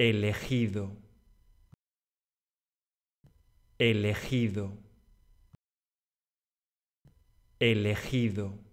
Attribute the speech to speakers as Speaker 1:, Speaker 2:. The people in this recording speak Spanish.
Speaker 1: elegido, elegido, elegido.